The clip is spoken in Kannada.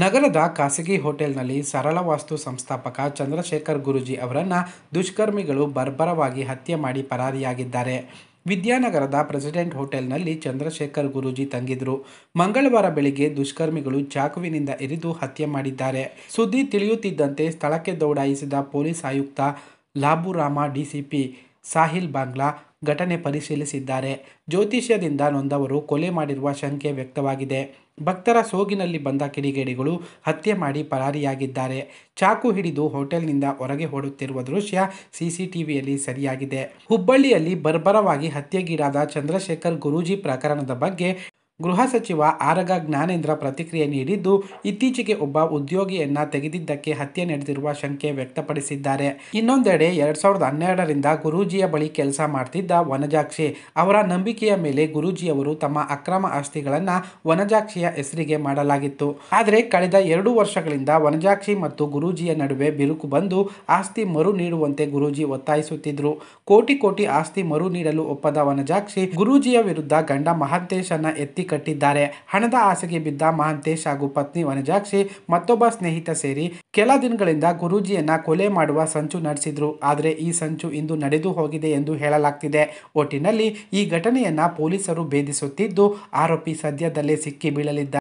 ನಗರದ ಖಾಸಗಿ ಹೋಟೆಲ್ನಲ್ಲಿ ಸರಳ ವಾಸ್ತು ಸಂಸ್ಥಾಪಕ ಚಂದ್ರಶೇಖರ್ ಗುರೂಜಿ ಅವರನ್ನು ದುಷ್ಕರ್ಮಿಗಳು ಬರ್ಬರವಾಗಿ ಹತ್ಯೆ ಮಾಡಿ ಪರಾರಿಯಾಗಿದ್ದಾರೆ ವಿದ್ಯಾನಗರದ ಪ್ರೆಸಿಡೆಂಟ್ ಹೋಟೆಲ್ನಲ್ಲಿ ಚಂದ್ರಶೇಖರ್ ಗುರೂಜಿ ತಂಗಿದ್ರು ಮಂಗಳವಾರ ಬೆಳಿಗ್ಗೆ ದುಷ್ಕರ್ಮಿಗಳು ಚಾಕುವಿನಿಂದ ಇರಿದು ಹತ್ಯೆ ಮಾಡಿದ್ದಾರೆ ಸುದ್ದಿ ತಿಳಿಯುತ್ತಿದ್ದಂತೆ ಸ್ಥಳಕ್ಕೆ ದೌಡಾಯಿಸಿದ ಪೊಲೀಸ್ ಆಯುಕ್ತ ಲಾಬುರಾಮ ಡಿಸಿಪಿ ಸಾಹಿಲ್ ಬಾಂಗ್ಲಾ ಘಟನೆ ಪರಿಶೀಲಿಸಿದ್ದಾರೆ ಜ್ಯೋತಿಷ್ಯದಿಂದ ನೊಂದವರು ಕೊಲೆ ಮಾಡಿರುವ ಶಂಕೆ ವ್ಯಕ್ತವಾಗಿದೆ ಭಕ್ತರ ಸೋಗಿನಲ್ಲಿ ಬಂದ ಕಿಡಿಗೇಡಿಗಳು ಹತ್ಯೆ ಮಾಡಿ ಪರಾರಿಯಾಗಿದ್ದಾರೆ ಚಾಕು ಹಿಡಿದು ಹೋಟೆಲ್ನಿಂದ ಹೊರಗೆ ಓಡುತ್ತಿರುವ ದೃಶ್ಯ ಸಿಸಿಟಿವಿಯಲ್ಲಿ ಸರಿಯಾಗಿದೆ ಹುಬ್ಬಳ್ಳಿಯಲ್ಲಿ ಬರ್ಬರವಾಗಿ ಹತ್ಯೆಗೀಡಾದ ಚಂದ್ರಶೇಖರ್ ಗುರೂಜಿ ಪ್ರಕರಣದ ಬಗ್ಗೆ ಗೃಹ ಸಚಿವ ಆರಗ ಜ್ಞಾನೇಂದ್ರ ಪ್ರತಿಕ್ರಿಯೆ ನೀಡಿದ್ದು ಇತ್ತೀಚೆಗೆ ಒಬ್ಬ ಉದ್ಯೋಗಿಯನ್ನ ತೆಗೆದಿದ್ದಕ್ಕೆ ಹತ್ಯೆ ನಡೆದಿರುವ ಶಂಕೆ ವ್ಯಕ್ತಪಡಿಸಿದ್ದಾರೆ ಇನ್ನೊಂದೆಡೆ ಎರಡ್ ಸಾವಿರದ ಹನ್ನೆರಡರಿಂದ ಗುರೂಜಿಯ ಬಳಿ ಕೆಲಸ ಮಾಡ್ತಿದ್ದ ವನಜಾಕ್ಷಿ ಅವರ ನಂಬಿಕೆಯ ಮೇಲೆ ಗುರೂಜಿಯವರು ತಮ್ಮ ಅಕ್ರಮ ಆಸ್ತಿಗಳನ್ನು ವನಜಾಕ್ಷಿಯ ಹೆಸರಿಗೆ ಮಾಡಲಾಗಿತ್ತು ಆದರೆ ಕಳೆದ ಎರಡು ವರ್ಷಗಳಿಂದ ವನಜಾಕ್ಷಿ ಮತ್ತು ಗುರೂಜಿಯ ನಡುವೆ ಬಿರುಕು ಬಂದು ಆಸ್ತಿ ಮರು ನೀಡುವಂತೆ ಗುರೂಜಿ ಒತ್ತಾಯಿಸುತ್ತಿದ್ದರು ಕೋಟಿ ಕೋಟಿ ಆಸ್ತಿ ಮರು ನೀಡಲು ಒಪ್ಪದ ವನಜಾಕ್ಷಿ ಗುರೂಜಿಯ ವಿರುದ್ಧ ಗಂಡ ಮಹಾಂತೇಶನ ಎತ್ತಿ ಕಟ್ಟಿದ್ದಾರೆ ಹಣದ ಆಸೆಗೆ ಬಿದ್ದ ಮಹಂತೇಶ್ ಹಾಗೂ ಪತ್ನಿ ವನಜಾಕ್ಷಿ ಮತ್ತೊಬ್ಬ ಸ್ನೇಹಿತ ಸೇರಿ ಕೆಲ ದಿನಗಳಿಂದ ಗುರೂಜಿಯನ್ನ ಕೊಲೆ ಮಾಡುವ ಸಂಚು ನಡೆಸಿದ್ರು ಆದರೆ ಈ ಸಂಚು ಇಂದು ನಡೆದು ಹೋಗಿದೆ ಎಂದು ಹೇಳಲಾಗ್ತಿದೆ ಒಟ್ಟಿನಲ್ಲಿ ಈ ಘಟನೆಯನ್ನ ಪೊಲೀಸರು ಭೇದಿಸುತ್ತಿದ್ದು ಆರೋಪಿ ಸದ್ಯದಲ್ಲೇ ಸಿಕ್ಕಿ ಬೀಳಲಿದ್ದಾರೆ